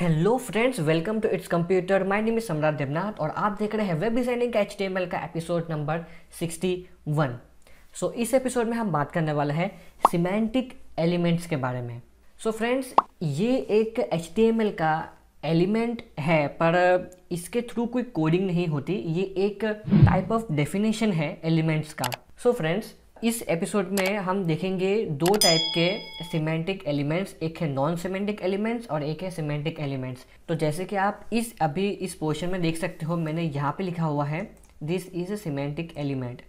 hello friends welcome to it's computer my name is Samrat Devnath और आप देख रहे हैं वेब डिज़ाइनिंग का एच का एपिसोड नंबर 61 सो so, इस एपिसोड में हम बात करने वाले हैं सिमेंटिक एलिमेंट्स के बारे में सो so, फ्रेंड्स ये एक एच का एलिमेंट है पर इसके थ्रू कोई कोडिंग नहीं होती ये एक टाइप ऑफ डेफिनेशन है एलिमेंट्स का सो so, फ्रेंड्स इस एपिसोड में हम देखेंगे दो टाइप के सीमेंटिक एलिमेंट्स एक है नॉन सीमेंटिक एलिमेंट्स और एक है सीमेंटिक एलिमेंट्स तो जैसे कि आप इस अभी इस पोर्शन में देख सकते हो मैंने यहाँ पे लिखा हुआ है this is a semantic element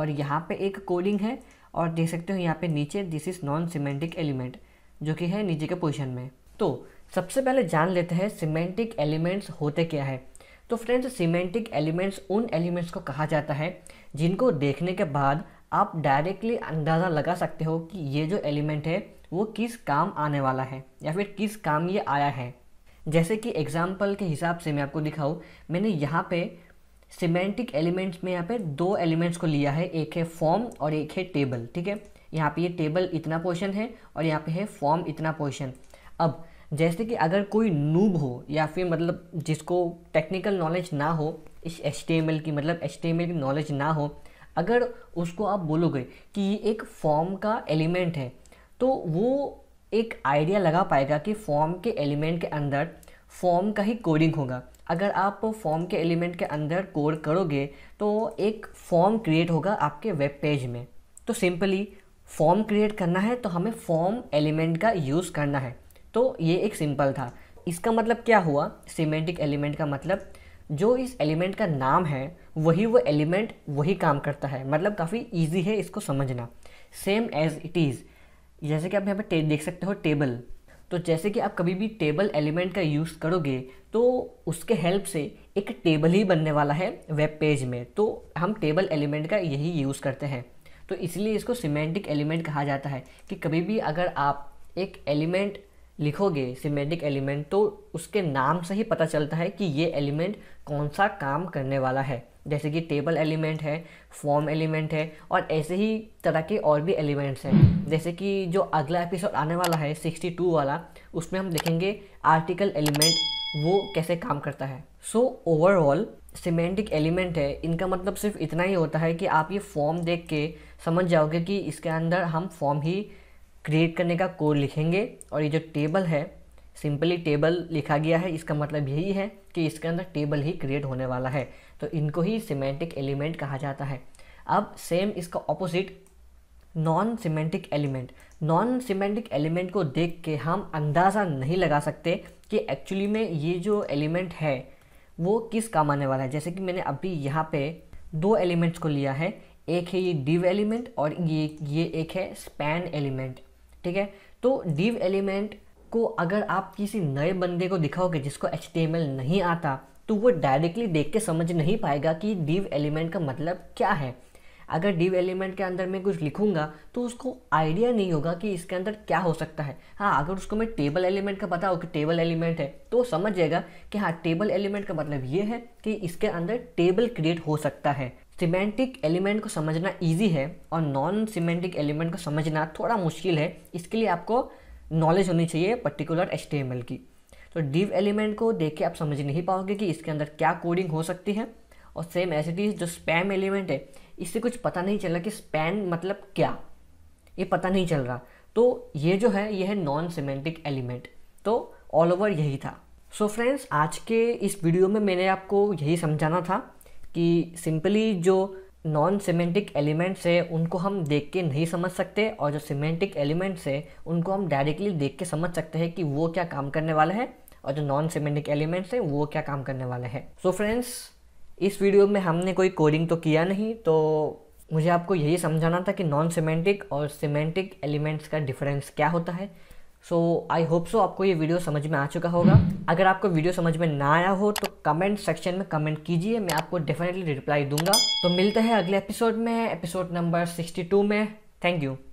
और यहाँ पे एक कोडिंग है और देख सकते हो यहाँ पे नीचे this is non semantic element जो कि है नीचे के पोजिशन में तो सबसे पहले जान लेते हैं सीमेंटिक एलिमेंट्स होते क्या है तो फ्रेंड्स सीमेंटिक एलिमेंट्स उन एलिमेंट्स को कहा जाता है जिनको देखने के बाद आप डायरेक्टली अंदाज़ा लगा सकते हो कि ये जो एलिमेंट है वो किस काम आने वाला है या फिर किस काम ये आया है जैसे कि एग्ज़ाम्पल के हिसाब से मैं आपको दिखाऊँ मैंने यहाँ पे सीमेंटिक एलिमेंट्स में यहाँ पे दो एलिमेंट्स को लिया है एक है फॉर्म और एक है टेबल ठीक है यहाँ पे ये टेबल इतना पोर्शन है और यहाँ पे है फॉर्म इतना पोर्शन अब जैसे कि अगर कोई नूब हो या फिर मतलब जिसको टेक्निकल नॉलेज ना हो इस एच की मतलब एच की नॉलेज ना हो अगर उसको आप बोलोगे कि ये एक फॉर्म का एलिमेंट है तो वो एक आइडिया लगा पाएगा कि फॉर्म के एलिमेंट के अंदर फॉर्म का ही कोडिंग होगा अगर आप फॉर्म के एलिमेंट के अंदर कोड करोगे तो एक फॉर्म क्रिएट होगा आपके वेब पेज में तो सिंपली फॉर्म क्रिएट करना है तो हमें फॉर्म एलिमेंट का यूज़ करना है तो ये एक सिंपल था इसका मतलब क्या हुआ सीमेंटिक एलिमेंट का मतलब जो इस एलिमेंट का नाम है वही वो एलिमेंट वही काम करता है मतलब काफ़ी ईजी है इसको समझना सेम एज इट इज़ जैसे कि आप यहाँ पर देख सकते हो टेबल तो जैसे कि आप कभी भी टेबल एलिमेंट का यूज़ करोगे तो उसके हेल्प से एक टेबल ही बनने वाला है वेब पेज में तो हम टेबल एलिमेंट का यही यूज़ करते हैं तो इसलिए इसको सीमेंटिक एलिमेंट कहा जाता है कि कभी भी अगर आप एक एलिमेंट लिखोगे सिमेटिक एलिमेंट तो उसके नाम से ही पता चलता है कि ये एलिमेंट कौन सा काम करने वाला है जैसे कि टेबल एलिमेंट है फॉर्म एलिमेंट है और ऐसे ही तरह के और भी एलिमेंट्स हैं जैसे कि जो अगला एपिसोड आने वाला है 62 वाला उसमें हम देखेंगे आर्टिकल एलिमेंट वो कैसे काम करता है सो ओवरऑल सीमेंटिक एलिमेंट है इनका मतलब सिर्फ इतना ही होता है कि आप ये फॉर्म देख के समझ जाओगे कि इसके अंदर हम फॉर्म ही क्रिएट करने का कोड लिखेंगे और ये जो टेबल है सिंपली टेबल लिखा गया है इसका मतलब यही है कि इसके अंदर टेबल ही क्रिएट होने वाला है तो इनको ही सीमेंटिक एलिमेंट कहा जाता है अब सेम इसका opposite non semantic element non semantic element को देख के हम अंदाज़ा नहीं लगा सकते कि एक्चुअली में ये जो एलिमेंट है वो किस काम आने वाला है जैसे कि मैंने अभी यहाँ पे दो एलिमेंट्स को लिया है एक है ये डिव एलिमेंट और ये ये एक है स्पैन एलिमेंट ठीक है तो डिव एलिमेंट को अगर आप किसी नए बंदे को दिखाओगे जिसको एच नहीं आता तो वो डायरेक्टली देख के समझ नहीं पाएगा कि डिव एलिमेंट का मतलब क्या है अगर डिव एलिमेंट के अंदर मैं कुछ लिखूंगा तो उसको आइडिया नहीं होगा कि इसके अंदर क्या हो सकता है हाँ अगर उसको मैं टेबल एलिमेंट का पता हो कि टेबल एलिमेंट है तो वो समझ जाएगा कि हाँ टेबल एलिमेंट का मतलब ये है कि इसके अंदर टेबल क्रिएट हो सकता है सीमेंटिक एलिमेंट को समझना ईजी है और नॉन सीमेंटिक एलिमेंट को समझना थोड़ा मुश्किल है इसके लिए आपको नॉलेज होनी चाहिए पर्टिकुलर एच की तो डिव एलिमेंट को देख के आप समझ नहीं पाओगे कि इसके अंदर क्या कोडिंग हो सकती है और सेम एस इट इज़ जो स्पैम एलिमेंट है इससे कुछ पता नहीं चल रहा कि स्पैन मतलब क्या ये पता नहीं चल रहा तो ये जो है ये है नॉन सीमेंटिक एलिमेंट तो ऑल ओवर यही था सो so फ्रेंड्स आज के इस वीडियो में मैंने आपको यही समझाना था कि सिंपली जो नॉन सीमेंटिक एलिमेंट्स है उनको हम देख के नहीं समझ सकते और जो सीमेंटिक एलिमेंट्स है उनको हम डायरेक्टली देख के समझ सकते हैं कि वो क्या काम करने वाला है और जो नॉन सीमेंटिक एलिमेंट्स हैं वो क्या काम करने वाले हैं सो फ्रेंड्स इस वीडियो में हमने कोई कोडिंग तो किया नहीं तो मुझे आपको यही समझाना था कि नॉन सीमेंटिक और सीमेंटिक एलिमेंट्स का डिफरेंस क्या होता है सो आई होप सो आपको ये वीडियो समझ में आ चुका होगा अगर आपको वीडियो समझ में ना आया हो तो कमेंट सेक्शन में कमेंट कीजिए मैं आपको डेफिनेटली रिप्लाई दूंगा तो मिलते हैं अगले एपिसोड में एपिसोड नंबर 62 में थैंक यू